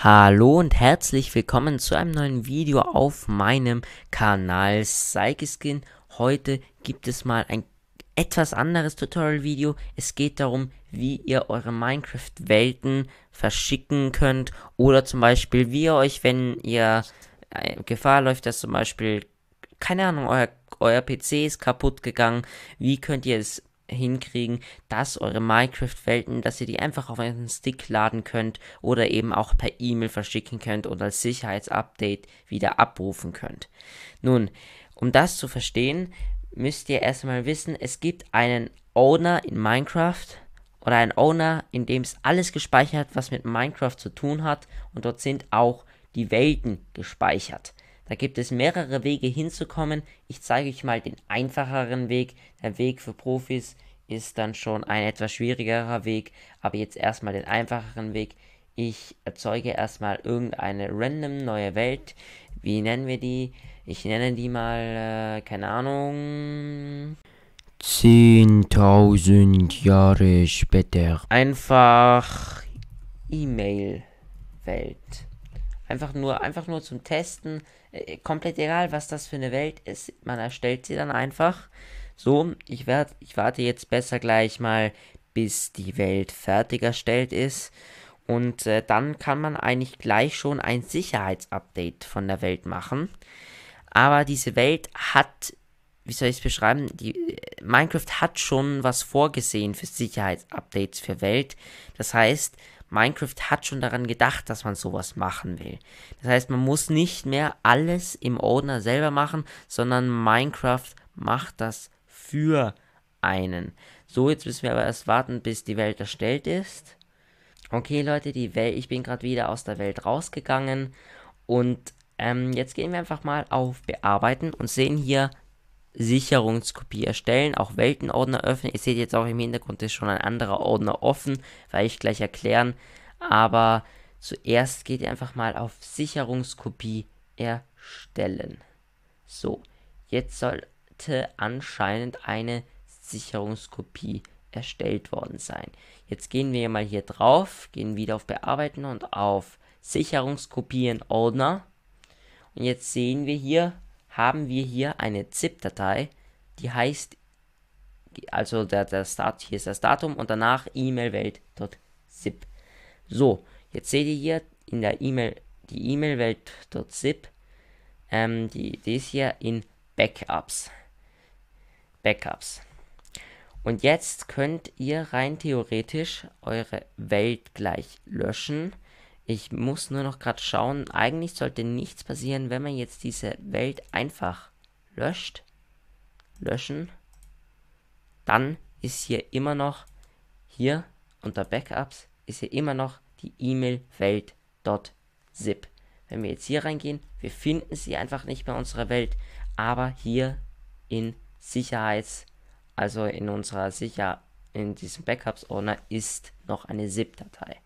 Hallo und herzlich willkommen zu einem neuen Video auf meinem Kanal Psycheskin. Heute gibt es mal ein etwas anderes Tutorial-Video. Es geht darum, wie ihr eure Minecraft-Welten verschicken könnt oder zum Beispiel, wie ihr euch, wenn ihr äh, Gefahr läuft, dass zum Beispiel, keine Ahnung, euer, euer PC ist kaputt gegangen, wie könnt ihr es hinkriegen, dass eure Minecraft-Welten, dass ihr die einfach auf einen Stick laden könnt oder eben auch per E-Mail verschicken könnt und als Sicherheitsupdate wieder abrufen könnt. Nun, um das zu verstehen, müsst ihr erstmal wissen, es gibt einen Owner in Minecraft oder einen Owner, in dem es alles gespeichert, was mit Minecraft zu tun hat und dort sind auch die Welten gespeichert. Da gibt es mehrere Wege hinzukommen. Ich zeige euch mal den einfacheren Weg. Der Weg für Profis ist dann schon ein etwas schwierigerer Weg, aber jetzt erstmal den einfacheren Weg. Ich erzeuge erstmal irgendeine random neue Welt. Wie nennen wir die? Ich nenne die mal, äh, keine Ahnung. 10.000 Jahre später. Einfach E-Mail-Welt. Einfach nur, einfach nur zum Testen. Äh, äh, komplett egal, was das für eine Welt ist. Man erstellt sie dann einfach. So, ich, werd, ich warte jetzt besser gleich mal, bis die Welt fertig erstellt ist. Und äh, dann kann man eigentlich gleich schon ein Sicherheitsupdate von der Welt machen. Aber diese Welt hat, wie soll ich es beschreiben, die, äh, Minecraft hat schon was vorgesehen für Sicherheitsupdates für Welt. Das heißt, Minecraft hat schon daran gedacht, dass man sowas machen will. Das heißt, man muss nicht mehr alles im Ordner selber machen, sondern Minecraft macht das für einen. So, jetzt müssen wir aber erst warten, bis die Welt erstellt ist. Okay, Leute, die Welt, ich bin gerade wieder aus der Welt rausgegangen und ähm, jetzt gehen wir einfach mal auf Bearbeiten und sehen hier Sicherungskopie erstellen, auch Weltenordner öffnen. Ihr seht jetzt auch im Hintergrund ist schon ein anderer Ordner offen, werde ich gleich erklären. Aber zuerst geht ihr einfach mal auf Sicherungskopie erstellen. So, jetzt sollte anscheinend eine Sicherungskopie erstellt worden sein. Jetzt gehen wir mal hier drauf, gehen wieder auf Bearbeiten und auf Sicherungskopien Ordner. Und jetzt sehen wir hier, haben wir hier eine ZIP-Datei, die heißt, also der, der Start, hier ist das Datum und danach e emailwelt.zip. So, jetzt seht ihr hier in der E-Mail, die E-Mail-Welt.zip, ähm, die, die ist hier in Backups. Backups. Und jetzt könnt ihr rein theoretisch eure Welt gleich löschen. Ich muss nur noch gerade schauen. Eigentlich sollte nichts passieren, wenn man jetzt diese Welt einfach löscht. Löschen. Dann ist hier immer noch, hier unter Backups, ist hier immer noch die E-Mail-Welt.zip. Wenn wir jetzt hier reingehen, wir finden sie einfach nicht mehr unsere Welt, aber hier in Sicherheits, also in unserer Sicherheit in diesem Backups-Ordner ist noch eine ZIP-Datei.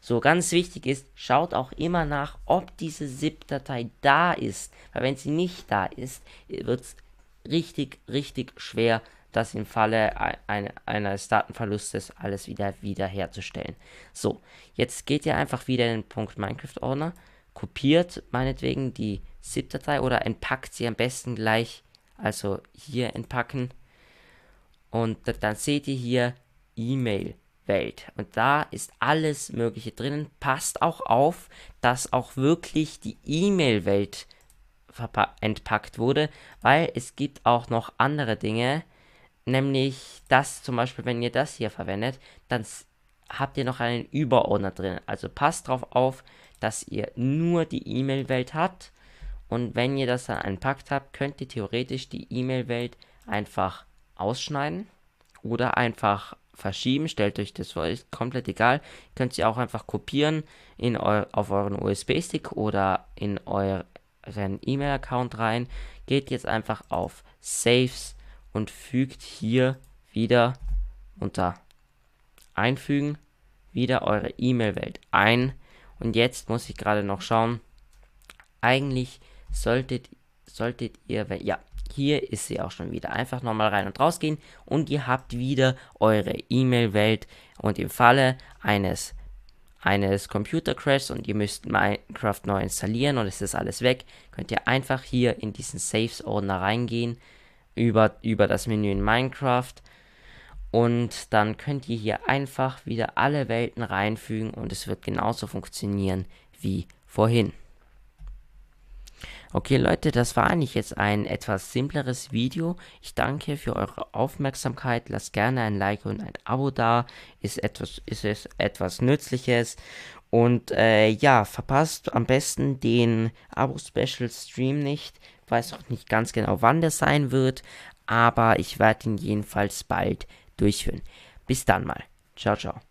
So, ganz wichtig ist, schaut auch immer nach, ob diese ZIP-Datei da ist. Weil wenn sie nicht da ist, wird es richtig, richtig schwer, das im Falle ein, eines Datenverlustes alles wieder wiederherzustellen. So, jetzt geht ihr einfach wieder in den Punkt Minecraft-Ordner, kopiert meinetwegen die ZIP-Datei oder entpackt sie am besten gleich. Also hier entpacken und dann seht ihr hier E-Mail. Welt. Und da ist alles Mögliche drinnen. Passt auch auf, dass auch wirklich die E-Mail-Welt entpackt wurde, weil es gibt auch noch andere Dinge, nämlich das zum Beispiel, wenn ihr das hier verwendet, dann habt ihr noch einen Überordner drin. Also passt darauf auf, dass ihr nur die E-Mail-Welt habt und wenn ihr das dann entpackt habt, könnt ihr theoretisch die E-Mail-Welt einfach ausschneiden oder einfach verschieben. Stellt euch das vor, ist komplett egal. Ihr könnt sie auch einfach kopieren in eu auf euren USB-Stick oder in euren E-Mail-Account rein. Geht jetzt einfach auf Saves und fügt hier wieder unter Einfügen wieder eure E-Mail-Welt ein. Und jetzt muss ich gerade noch schauen. Eigentlich solltet, solltet ihr, ja, hier ist sie auch schon wieder. Einfach nochmal rein und raus gehen und ihr habt wieder eure E-Mail-Welt. Und im Falle eines, eines Computer-Crashs und ihr müsst Minecraft neu installieren und es ist alles weg, könnt ihr einfach hier in diesen Saves-Ordner reingehen über, über das Menü in Minecraft. Und dann könnt ihr hier einfach wieder alle Welten reinfügen und es wird genauso funktionieren wie vorhin. Okay Leute, das war eigentlich jetzt ein etwas simpleres Video. Ich danke für eure Aufmerksamkeit. Lasst gerne ein Like und ein Abo da. Ist etwas, ist es etwas Nützliches. Und äh, ja, verpasst am besten den Abo-Special-Stream nicht. Weiß auch nicht ganz genau, wann das sein wird. Aber ich werde ihn jedenfalls bald durchführen. Bis dann mal. Ciao, ciao.